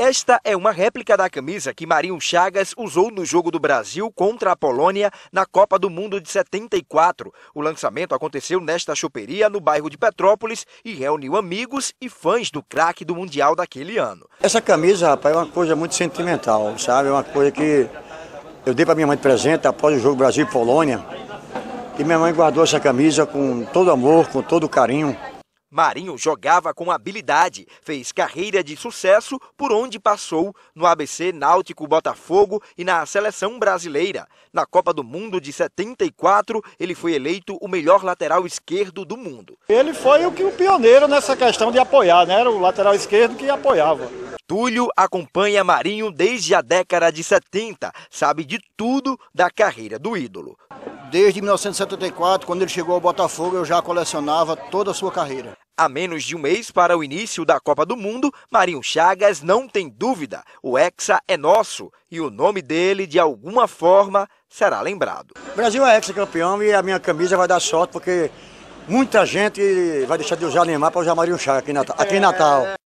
Esta é uma réplica da camisa que Marinho Chagas usou no jogo do Brasil contra a Polônia na Copa do Mundo de 74. O lançamento aconteceu nesta choperia no bairro de Petrópolis e reuniu amigos e fãs do craque do Mundial daquele ano. Essa camisa, rapaz, é uma coisa muito sentimental, sabe? É uma coisa que eu dei para minha mãe de presente após o jogo Brasil Polônia. E minha mãe guardou essa camisa com todo amor, com todo carinho. Marinho jogava com habilidade, fez carreira de sucesso por onde passou, no ABC Náutico Botafogo e na seleção brasileira. Na Copa do Mundo de 74, ele foi eleito o melhor lateral esquerdo do mundo. Ele foi o que o pioneiro nessa questão de apoiar, né? Era o lateral esquerdo que apoiava. Túlio acompanha Marinho desde a década de 70, sabe de tudo da carreira do ídolo. Desde 1974, quando ele chegou ao Botafogo, eu já colecionava toda a sua carreira. A menos de um mês para o início da Copa do Mundo, Marinho Chagas não tem dúvida. O Hexa é nosso e o nome dele, de alguma forma, será lembrado. O Brasil é ex-campeão e a minha camisa vai dar sorte porque muita gente vai deixar de usar Neymar para usar Marinho Chagas aqui em Natal. Aqui em Natal.